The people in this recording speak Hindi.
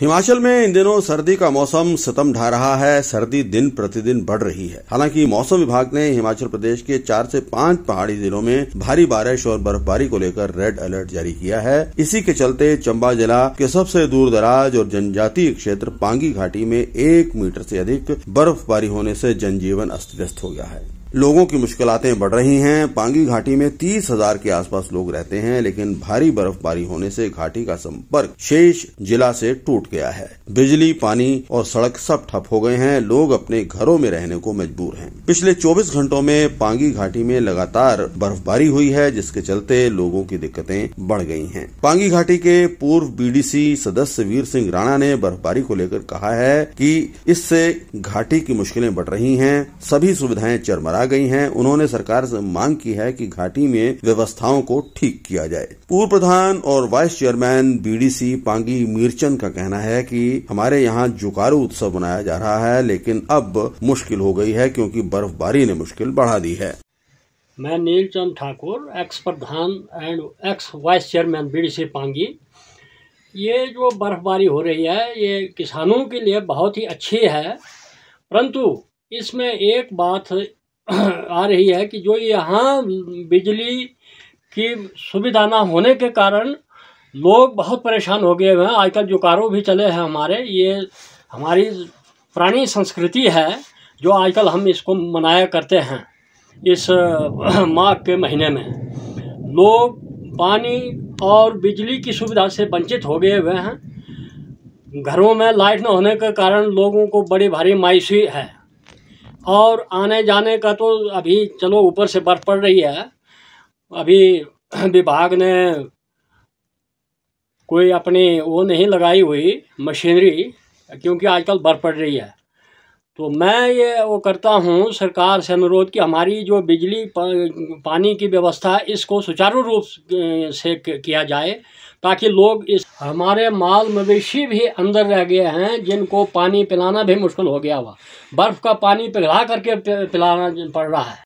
हिमाचल में इन दिनों सर्दी का मौसम सतम ढा रहा है सर्दी दिन प्रतिदिन बढ़ रही है हालांकि मौसम विभाग ने हिमाचल प्रदेश के चार से पांच पहाड़ी जिलों में भारी बारिश और बर्फबारी को लेकर रेड अलर्ट जारी किया है इसी के चलते चंबा जिला के सबसे दूर दराज और जनजातीय क्षेत्र पांगी घाटी में एक मीटर से अधिक बर्फबारी होने से जनजीवन अस्त व्यस्त हो गया है लोगों की मुश्किलें बढ़ रही हैं पांगी घाटी में तीस हजार के आसपास लोग रहते हैं लेकिन भारी बर्फबारी होने से घाटी का संपर्क शेष जिला से टूट गया है बिजली पानी और सड़क सब ठप हो गए हैं लोग अपने घरों में रहने को मजबूर हैं पिछले 24 घंटों में पांगी घाटी में लगातार बर्फबारी हुई है जिसके चलते लोगों की दिक्कतें बढ़ गई है पांगी घाटी के पूर्व बीडीसी सदस्य वीर सिंह राणा ने बर्फबारी को लेकर कहा है कि इससे घाटी की मुश्किलें बढ़ रही है सभी सुविधाएं चरमरा आ गई हैं उन्होंने सरकार से मांग की है कि घाटी में व्यवस्थाओं को ठीक किया जाए पूर्व प्रधान और vice chairman BDC Pangi Mirchand का कहना है कि हमारे यहाँ जुकारू उत्सव मनाया जा रहा है लेकिन अब मुश्किल हो गई है क्योंकि बर्फबारी ने मुश्किल बढ़ा दी है मैं नीलचंद ठाकुर एक्स प्रधान and ex vice chairman BDC Pangi ये जो बर्फबारी हो रही है ये किसानों के लिए बहुत ही अच्छी है परंतु इसमें एक बात आ रही है कि जो यहाँ बिजली की सुविधा ना होने के कारण लोग बहुत परेशान हो गए हैं आजकल जो कारो भी चले हैं हमारे ये हमारी पुरानी संस्कृति है जो आजकल हम इसको मनाया करते हैं इस माघ के महीने में लोग पानी और बिजली की सुविधा से वंचित हो गए हुए हैं घरों में लाइट न होने के कारण लोगों को बड़ी भारी मायूसी है और आने जाने का तो अभी चलो ऊपर से बर्फ पड़ रही है अभी विभाग ने कोई अपनी वो नहीं लगाई हुई मशीनरी क्योंकि आजकल बर्फ पड़ रही है तो मैं ये वो करता हूँ सरकार से अनुरोध कि हमारी जो बिजली पा, पानी की व्यवस्था इसको सुचारू रूप से किया जाए ताकि लोग इस हमारे माल मवेशी भी अंदर रह गए हैं जिनको पानी पिलाना भी मुश्किल हो गया हुआ बर्फ़ का पानी पिघला करके पिलाना पड़ रहा है